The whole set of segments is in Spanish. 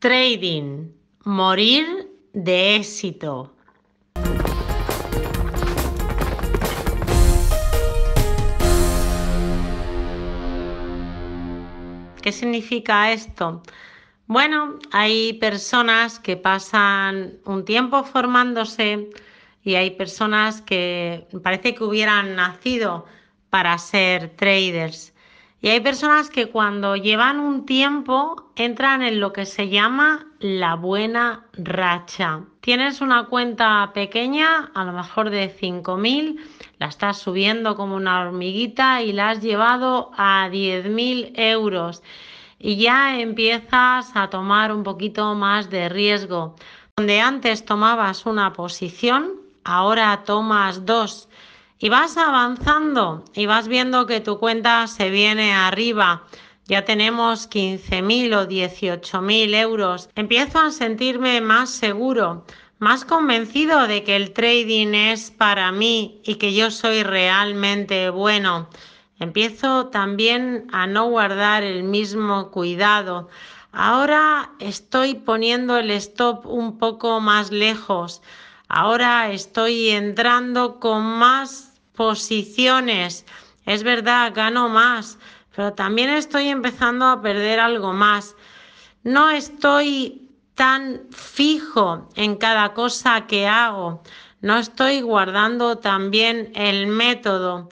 Trading, morir de éxito. ¿Qué significa esto? Bueno, hay personas que pasan un tiempo formándose y hay personas que parece que hubieran nacido para ser traders. Y hay personas que cuando llevan un tiempo entran en lo que se llama la buena racha. Tienes una cuenta pequeña, a lo mejor de 5.000, la estás subiendo como una hormiguita y la has llevado a 10.000 euros. Y ya empiezas a tomar un poquito más de riesgo. Donde antes tomabas una posición, ahora tomas dos y vas avanzando y vas viendo que tu cuenta se viene arriba. Ya tenemos 15.000 o 18.000 euros. Empiezo a sentirme más seguro, más convencido de que el trading es para mí y que yo soy realmente bueno. Empiezo también a no guardar el mismo cuidado. Ahora estoy poniendo el stop un poco más lejos. Ahora estoy entrando con más posiciones. Es verdad, gano más, pero también estoy empezando a perder algo más. No estoy tan fijo en cada cosa que hago. No estoy guardando también el método.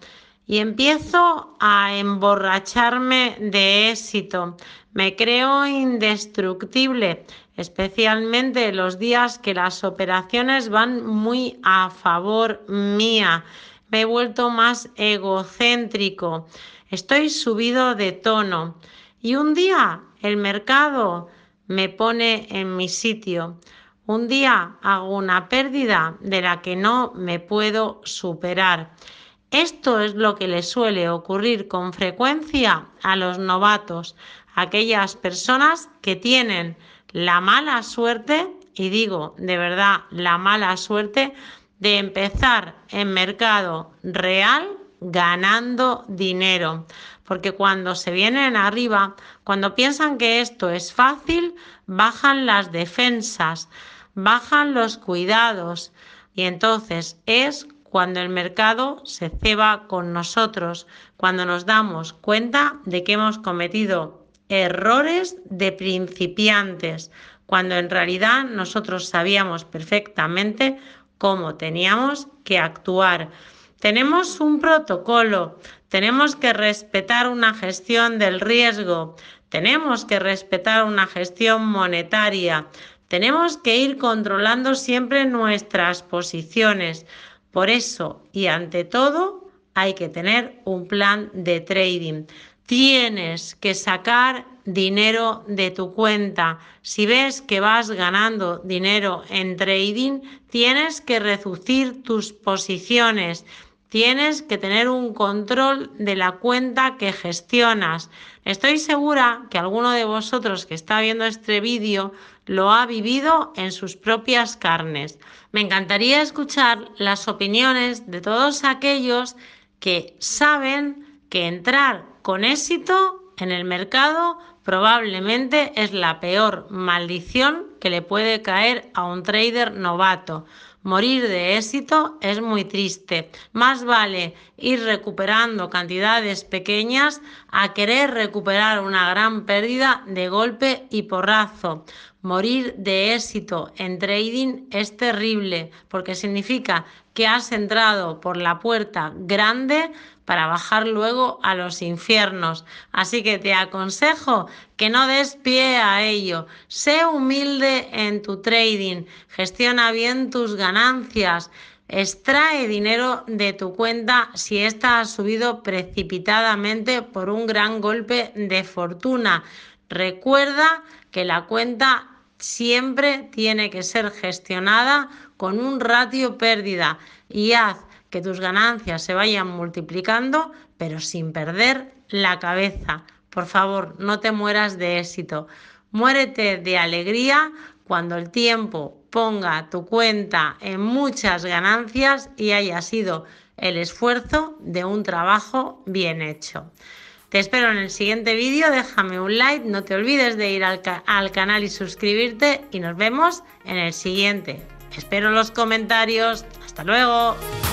Y empiezo a emborracharme de éxito. Me creo indestructible, especialmente los días que las operaciones van muy a favor mía me he vuelto más egocéntrico, estoy subido de tono y un día el mercado me pone en mi sitio. Un día hago una pérdida de la que no me puedo superar. Esto es lo que le suele ocurrir con frecuencia a los novatos, aquellas personas que tienen la mala suerte, y digo de verdad la mala suerte, de empezar en mercado real ganando dinero. Porque cuando se vienen arriba, cuando piensan que esto es fácil, bajan las defensas, bajan los cuidados. Y entonces es cuando el mercado se ceba con nosotros, cuando nos damos cuenta de que hemos cometido errores de principiantes, cuando en realidad nosotros sabíamos perfectamente cómo teníamos que actuar. Tenemos un protocolo, tenemos que respetar una gestión del riesgo, tenemos que respetar una gestión monetaria, tenemos que ir controlando siempre nuestras posiciones. Por eso y ante todo, hay que tener un plan de trading tienes que sacar dinero de tu cuenta. Si ves que vas ganando dinero en trading, tienes que reducir tus posiciones. Tienes que tener un control de la cuenta que gestionas. Estoy segura que alguno de vosotros que está viendo este vídeo lo ha vivido en sus propias carnes. Me encantaría escuchar las opiniones de todos aquellos que saben que entrar con éxito en el mercado probablemente es la peor maldición que le puede caer a un trader novato, Morir de éxito es muy triste. Más vale ir recuperando cantidades pequeñas a querer recuperar una gran pérdida de golpe y porrazo. Morir de éxito en trading es terrible porque significa que has entrado por la puerta grande para bajar luego a los infiernos. Así que te aconsejo que no des pie a ello. Sé humilde en tu trading, gestiona bien tus ganancias ganancias. Extrae dinero de tu cuenta si ésta ha subido precipitadamente por un gran golpe de fortuna. Recuerda que la cuenta siempre tiene que ser gestionada con un ratio pérdida y haz que tus ganancias se vayan multiplicando, pero sin perder la cabeza. Por favor, no te mueras de éxito. Muérete de alegría cuando el tiempo ponga tu cuenta en muchas ganancias y haya sido el esfuerzo de un trabajo bien hecho. Te espero en el siguiente vídeo, déjame un like, no te olvides de ir al, canal y suscribirte y nos vemos en el siguiente. Espero los comentarios, hasta luego.